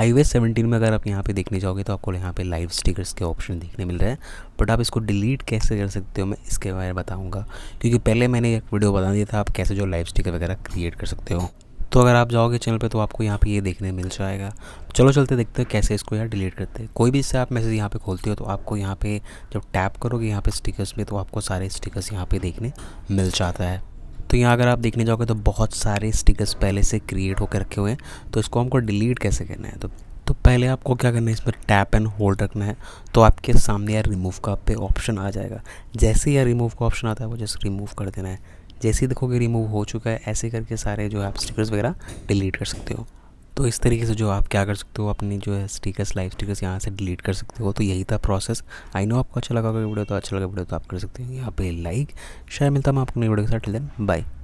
I seventeen में अगर आप यहाँ पे देखने जाओगे तो आपको यहाँ पे लाइव स्टिकर्स के ऑप्शन देखने मिल रहे हैं बट आप इसको डिलीट कैसे कर सकते हो मैं इसके बारे में बताऊँगा क्योंकि पहले मैंने एक वीडियो बता दिया था आप कैसे जो लाइव स्टिकर वगैरह क्रिएट कर सकते हो तो अगर आप जाओगे चैनल पे तो आपको यहाँ पे ये देखने मिल जाएगा चलो चलते देखते हैं कैसे इसको यार डिलीट करते हैं कोई भी इससे आप मैसेज यहाँ पे खोलते हो तो आपको यहाँ पे जब टैप करोगे यहाँ पे स्टिकर्स में तो आपको सारे स्टिकर्स यहाँ पे देखने मिल जाता है तो यहाँ अगर आप देखने जाओगे तो बहुत सारे स्टिकर्स पहले से क्रिएट होकर रखे हुए हैं तो इसको हमको डिलीट कैसे करना है तो तो पहले आपको क्या करना है इसमें टैप एंड होल्ड रखना है तो आपके सामने यार रिमूव का पे ऑप्शन आ जाएगा जैसे ही यार रिमूव का ऑप्शन आता है वो जस्ट रिमूव कर देना है जैसे ही देखोगे रिमूव हो चुका है ऐसे करके सारे जो है आप स्टिकर्स वगैरह डिलीट कर सकते हो तो इस तरीके से जो आप क्या कर सकते हो अपनी जो है स्टिकर्स लाइव स्टिकर्स यहाँ से डिलीट कर सकते हो तो यही था प्रोसेस आई नो आपको अच्छा लगा वीडियो तो अच्छा लगा वीडियो तो आप कर सकते हो यहाँ पे लाइक शायद मिलता मैं आपको नई वीडियो के साथ देन बाय